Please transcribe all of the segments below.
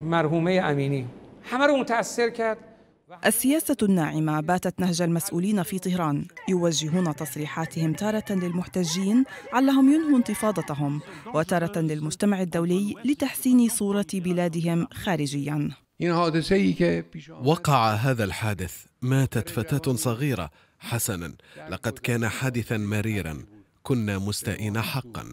مرهومه امینی همه رو متاثر کرد السياسة الناعمة باتت نهج المسؤولين في طهران يوجهون تصريحاتهم تارة للمحتجين علهم ينهوا انتفاضتهم وتارة للمجتمع الدولي لتحسين صورة بلادهم خارجيا وقع هذا الحادث ماتت فتاة صغيرة حسنا لقد كان حادثا مريرا كنا مستائين حقا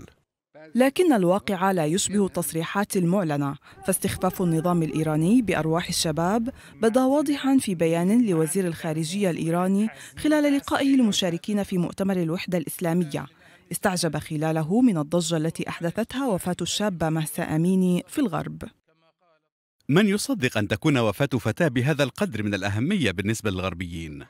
لكن الواقع لا يشبه التصريحات المعلنة فاستخفاف النظام الإيراني بأرواح الشباب بدا واضحا في بيان لوزير الخارجية الإيراني خلال لقائه المشاركين في مؤتمر الوحدة الإسلامية استعجب خلاله من الضجة التي أحدثتها وفاة الشابة مهسا أميني في الغرب من يصدق أن تكون وفاة فتاة بهذا القدر من الأهمية بالنسبة للغربيين؟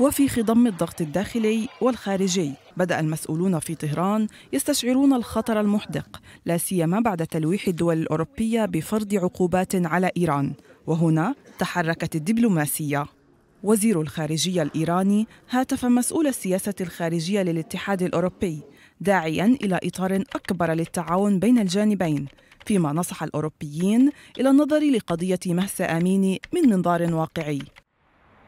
وفي خضم الضغط الداخلي والخارجي بدأ المسؤولون في طهران يستشعرون الخطر المحدق لا سيما بعد تلويح الدول الأوروبية بفرض عقوبات على إيران وهنا تحركت الدبلوماسية وزير الخارجية الإيراني هاتف مسؤول السياسة الخارجية للاتحاد الأوروبي داعيا إلى إطار أكبر للتعاون بين الجانبين فيما نصح الأوروبيين إلى النظر لقضية مهسا أميني من منظار واقعي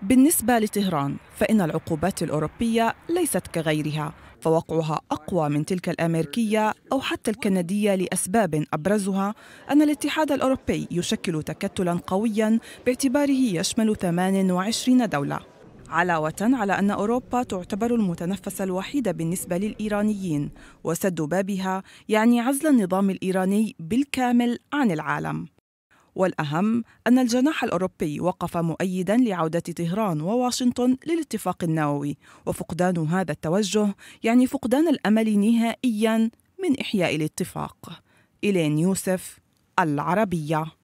بالنسبة لطهران فإن العقوبات الأوروبية ليست كغيرها فوقعها أقوى من تلك الأمريكية أو حتى الكندية لأسباب أبرزها أن الاتحاد الأوروبي يشكل تكتلا قويا باعتباره يشمل 28 دولة علاوة على أن أوروبا تعتبر المتنفس الوحيد بالنسبة للإيرانيين وسد بابها يعني عزل النظام الإيراني بالكامل عن العالم والأهم أن الجناح الأوروبي وقف مؤيدا لعودة طهران وواشنطن للاتفاق النووي وفقدان هذا التوجه يعني فقدان الأمل نهائيا من إحياء الاتفاق إلين يوسف العربيه